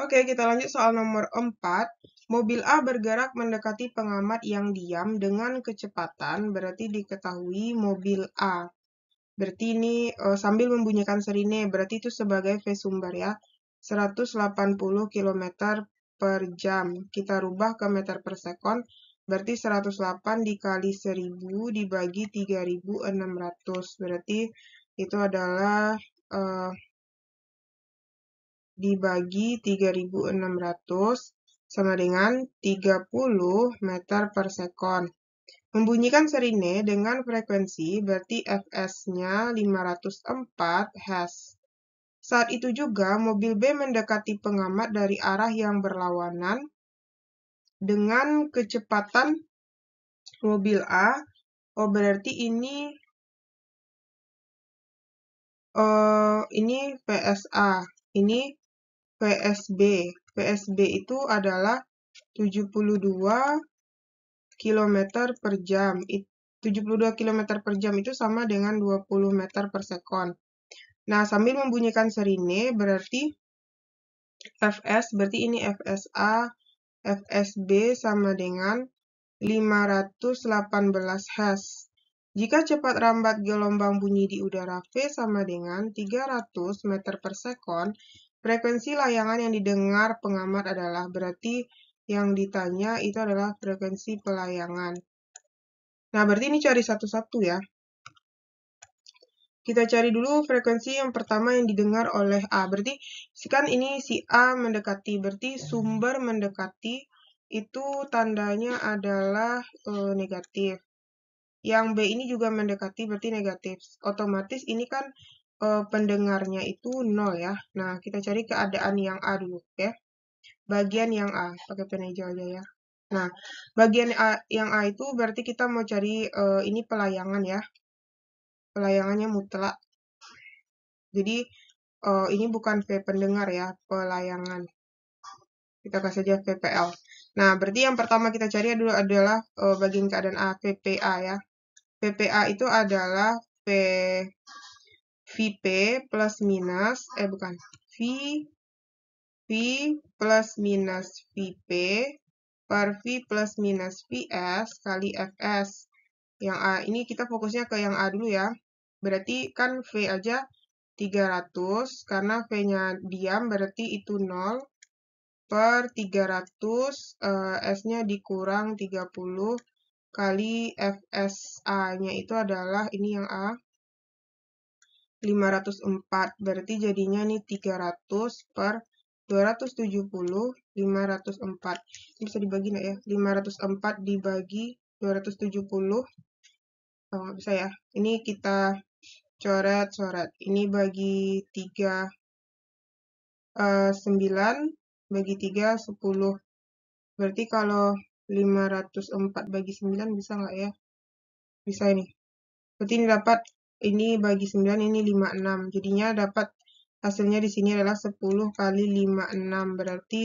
Oke, kita lanjut soal nomor 4. Mobil A bergerak mendekati pengamat yang diam dengan kecepatan, berarti diketahui mobil A. Berarti ini uh, sambil membunyikan serine, berarti itu sebagai V sumber ya. 180 km per jam. Kita rubah ke meter per sekon, berarti 108 dikali 1000 dibagi 3600. Berarti itu adalah... Uh, dibagi 3600 sama dengan 30 meter per sekon. Membunyikan serine dengan frekuensi berarti Fs-nya 504 Hz. Saat itu juga mobil B mendekati pengamat dari arah yang berlawanan dengan kecepatan mobil A. Oh berarti ini uh, ini PSA, ini PSB. PSB itu adalah 72 km per jam. 72 km per jam itu sama dengan 20 meter per sekon. Nah, sambil membunyikan serine berarti Fs, berarti ini FSA, FSB sama dengan 518 Hz. Jika cepat rambat gelombang bunyi di udara V sama dengan 300 meter per sekon, Frekuensi layangan yang didengar pengamat adalah berarti yang ditanya itu adalah frekuensi pelayangan. Nah, berarti ini cari satu-satu ya. Kita cari dulu frekuensi yang pertama yang didengar oleh A. Berarti kan ini si A mendekati, berarti sumber mendekati itu tandanya adalah e, negatif. Yang B ini juga mendekati berarti negatif. Otomatis ini kan uh, pendengarnya itu nol ya. Nah, kita cari keadaan yang A dulu ya. Bagian yang A, pakai pena hijau aja ya. Nah, bagian A, yang A itu berarti kita mau cari uh, ini pelayangan ya. Pelayangannya mutlak. Jadi, uh, ini bukan V pendengar ya, pelayangan. Kita kasih aja VPL. Nah, berarti yang pertama kita cari dulu adalah uh, bagian keadaan A, vpa ya. vpa itu adalah v VP plus minus, eh bukan, V, V plus minus VP per V plus minus VS kali FS. Yang A, ini kita fokusnya ke yang A dulu ya. Berarti kan V aja 300, karena V-nya diam berarti itu 0 per 300, eh, S-nya dikurang 30 kali FSA-nya itu adalah ini yang A 504. Berarti jadinya nih 300 per 270, 504. Ini bisa dibagi nggak ya? 504 dibagi 270. Oh, bisa ya. Ini kita coret-coret. Ini bagi 3, 9, eh, bagi 3, 10. Berarti kalau 504 bagi 9 bisa nggak ya? Bisa ini. Berarti ini dapat ini bagi 9 ini 56 jadinya dapat hasilnya di sini adalah 10 kali 56 berarti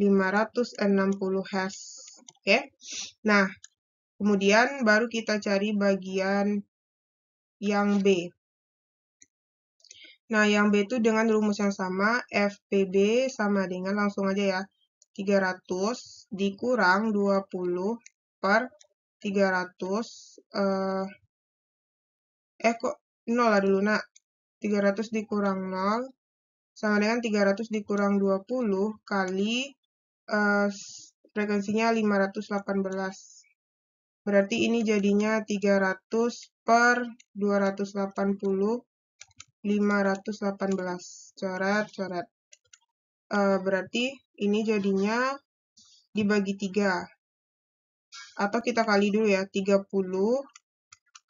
560 hash oke okay? nah kemudian baru kita cari bagian yang B nah yang B itu dengan rumus yang sama FPB sama dengan langsung aja ya 300 dikurang 20 per 300 eh, eh kok 0 lah dulu nak 300 dikurang 0 sama dengan 300 dikurang 20 kali uh, frekuensinya 518 berarti ini jadinya 300 per 280 518 coret coret uh, berarti ini jadinya dibagi 3 atau kita kali dulu ya 30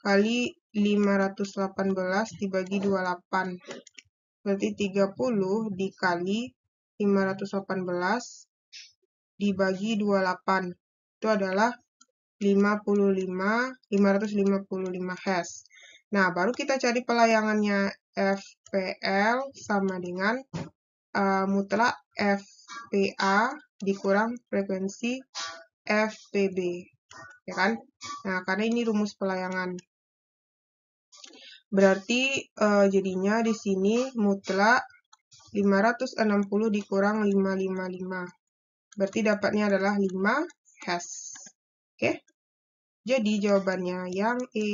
kali 518 dibagi 28. Berarti 30 dikali 518 dibagi 28. Itu adalah 55, 555 Hz. Nah, baru kita cari pelayangannya FPL sama dengan uh, mutlak FPA dikurang frekuensi FPB. Ya kan? Nah, karena ini rumus pelayangan. Berarti uh, jadinya di sini mutlak 560 dikurang 555. Berarti dapatnya adalah 5 has. Oke. Okay? Jadi jawabannya yang E.